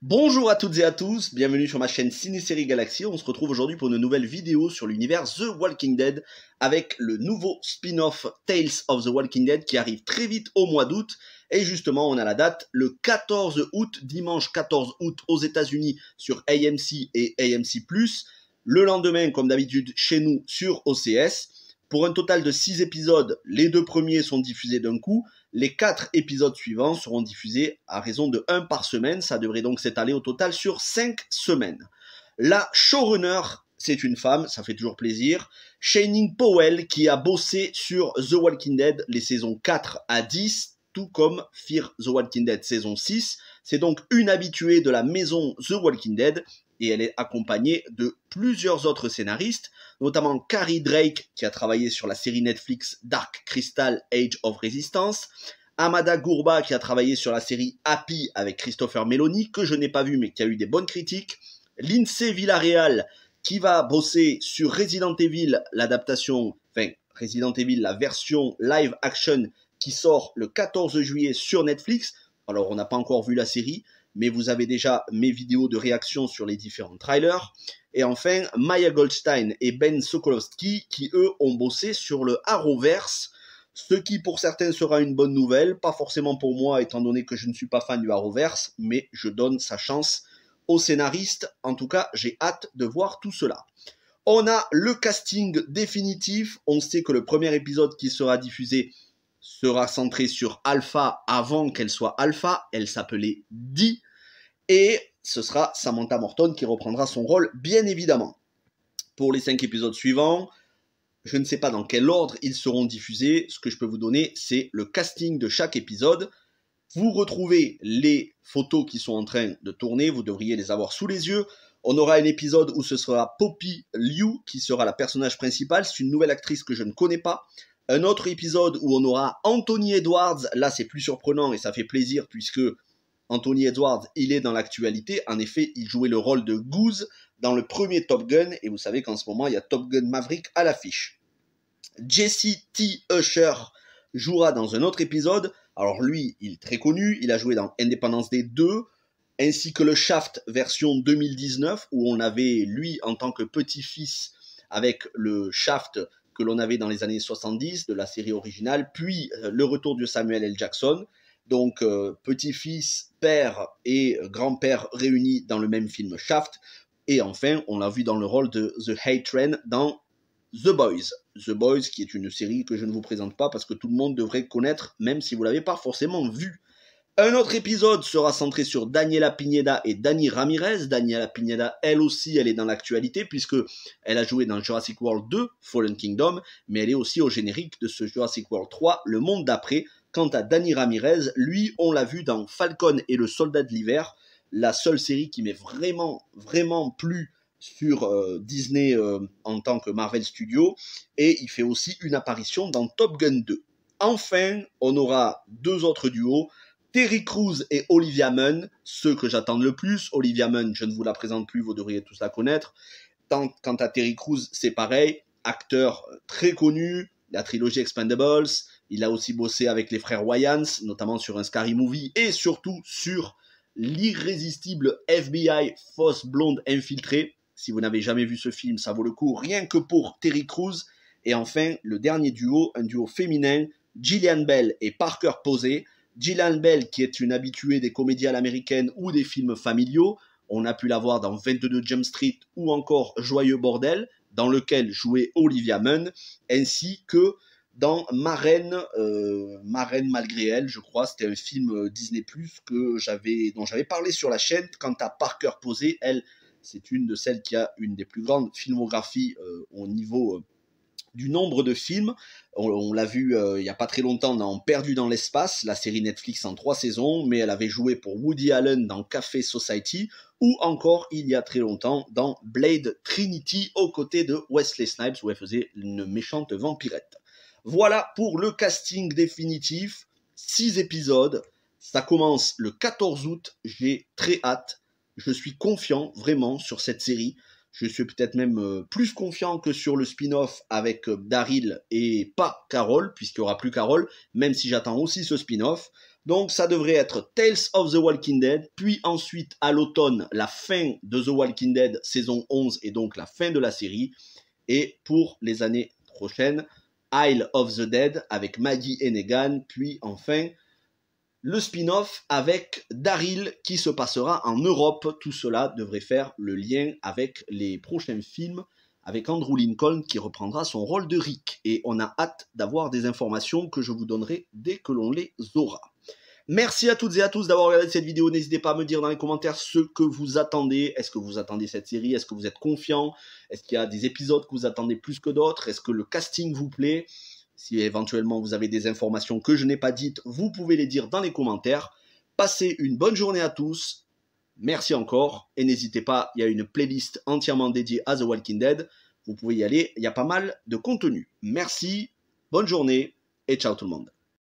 Bonjour à toutes et à tous, bienvenue sur ma chaîne Ciné-Série Galaxy. On se retrouve aujourd'hui pour une nouvelle vidéo sur l'univers The Walking Dead avec le nouveau spin-off Tales of the Walking Dead qui arrive très vite au mois d'août. Et justement, on a la date le 14 août, dimanche 14 août aux États-Unis sur AMC et AMC+. Le lendemain, comme d'habitude, chez nous sur OCS. Pour un total de 6 épisodes, les deux premiers sont diffusés d'un coup les quatre épisodes suivants seront diffusés à raison de 1 par semaine. Ça devrait donc s'étaler au total sur 5 semaines. La showrunner, c'est une femme, ça fait toujours plaisir. Shining Powell, qui a bossé sur The Walking Dead, les saisons 4 à 10, tout comme Fear The Walking Dead saison 6. C'est donc une habituée de la maison The Walking Dead et elle est accompagnée de plusieurs autres scénaristes, notamment Carrie Drake qui a travaillé sur la série Netflix Dark Crystal Age of Resistance, Amada Gourba qui a travaillé sur la série Happy avec Christopher Meloni que je n'ai pas vu mais qui a eu des bonnes critiques, Lindsay Villarreal qui va bosser sur Resident Evil, l'adaptation, enfin Resident Evil, la version live action qui sort le 14 juillet sur Netflix. Alors on n'a pas encore vu la série, mais vous avez déjà mes vidéos de réaction sur les différents trailers. Et enfin, Maya Goldstein et Ben Sokolowski, qui eux ont bossé sur le Arrowverse, ce qui pour certains sera une bonne nouvelle, pas forcément pour moi étant donné que je ne suis pas fan du Arrowverse, mais je donne sa chance aux scénaristes. En tout cas, j'ai hâte de voir tout cela. On a le casting définitif. On sait que le premier épisode qui sera diffusé sera centré sur Alpha avant qu'elle soit Alpha. Elle s'appelait Dee et ce sera Samantha Morton qui reprendra son rôle, bien évidemment. Pour les cinq épisodes suivants, je ne sais pas dans quel ordre ils seront diffusés. Ce que je peux vous donner, c'est le casting de chaque épisode. Vous retrouvez les photos qui sont en train de tourner, vous devriez les avoir sous les yeux. On aura un épisode où ce sera Poppy Liu qui sera la personnage principale, c'est une nouvelle actrice que je ne connais pas. Un autre épisode où on aura Anthony Edwards, là c'est plus surprenant et ça fait plaisir puisque Anthony Edwards, il est dans l'actualité. En effet, il jouait le rôle de Goose dans le premier Top Gun, et vous savez qu'en ce moment, il y a Top Gun Maverick à l'affiche. Jesse T. Usher jouera dans un autre épisode. Alors lui, il est très connu, il a joué dans Independence des Deux, ainsi que le Shaft version 2019, où on avait lui en tant que petit-fils avec le Shaft que l'on avait dans les années 70 de la série originale, puis euh, le retour de Samuel L. Jackson donc euh, petit-fils, père et grand-père réunis dans le même film Shaft. Et enfin, on l'a vu dans le rôle de The Hate Train dans The Boys. The Boys, qui est une série que je ne vous présente pas parce que tout le monde devrait connaître, même si vous l'avez pas forcément vu. Un autre épisode sera centré sur Daniela Pineda et Dani Ramirez. Daniela Pineda, elle aussi, elle est dans l'actualité puisque elle a joué dans Jurassic World 2, Fallen Kingdom, mais elle est aussi au générique de ce Jurassic World 3, Le Monde d'après. Quant à Dani Ramirez, lui, on l'a vu dans Falcon et le Soldat de l'hiver, la seule série qui m'est vraiment, vraiment plu sur euh, Disney euh, en tant que Marvel Studios. et il fait aussi une apparition dans Top Gun 2. Enfin, on aura deux autres duos Terry Crews et Olivia Munn, ceux que j'attends le plus. Olivia Munn, je ne vous la présente plus, vous devriez tous la connaître. quant à Terry Crews, c'est pareil, acteur euh, très connu, la trilogie Expendables. Il a aussi bossé avec les frères Wayans, notamment sur un Scary Movie et surtout sur l'irrésistible FBI fausse blonde infiltrée. Si vous n'avez jamais vu ce film, ça vaut le coup rien que pour Terry Crews. Et enfin, le dernier duo, un duo féminin, Gillian Bell et Parker Posey. Gillian Bell, qui est une habituée des comédies à l'américaine ou des films familiaux, on a pu la voir dans 22 Jump Street ou encore Joyeux Bordel, dans lequel jouait Olivia Munn, ainsi que dans Marraine, euh, Marraine malgré elle, je crois, c'était un film euh, Disney Plus dont j'avais parlé sur la chaîne. Quant à Parker Posé, elle, c'est une de celles qui a une des plus grandes filmographies euh, au niveau du nombre de films. On, l'a vu euh, il n'y a pas très longtemps dans Perdu dans l'espace, la série Netflix en trois saisons, mais elle avait joué pour Woody Allen dans Café Society, ou encore il y a très longtemps dans Blade Trinity aux côtés de Wesley Snipes où elle faisait une méchante vampirette. Voilà pour le casting définitif, six épisodes, ça commence le 14 août, j'ai très hâte, je suis confiant vraiment sur cette série. Je suis peut-être même euh, plus confiant que sur le spin-off avec euh, Daryl et pas Carol, puisqu'il n'y aura plus Carol, même si j'attends aussi ce spin-off. Donc ça devrait être Tales of the Walking Dead, puis ensuite à l'automne la fin de The Walking Dead saison 11 et donc la fin de la série. Et pour les années prochaines, Isle of the Dead avec Maggie et Negan, puis enfin le spin-off avec Daryl qui se passera en Europe. Tout cela devrait faire le lien avec les prochains films avec Andrew Lincoln qui reprendra son rôle de Rick. Et on a hâte d'avoir des informations que je vous donnerai dès que l'on les aura. Merci à toutes et à tous d'avoir regardé cette vidéo. N'hésitez pas à me dire dans les commentaires ce que vous attendez. Est-ce que vous attendez cette série Est-ce que vous êtes confiant Est-ce qu'il y a des épisodes que vous attendez plus que d'autres Est-ce que le casting vous plaît si éventuellement vous avez des informations que je n'ai pas dites, vous pouvez les dire dans les commentaires. Passez une bonne journée à tous. Merci encore. Et n'hésitez pas, il y a une playlist entièrement dédiée à The Walking Dead. Vous pouvez y aller, il y a pas mal de contenu. Merci, bonne journée et ciao tout le monde.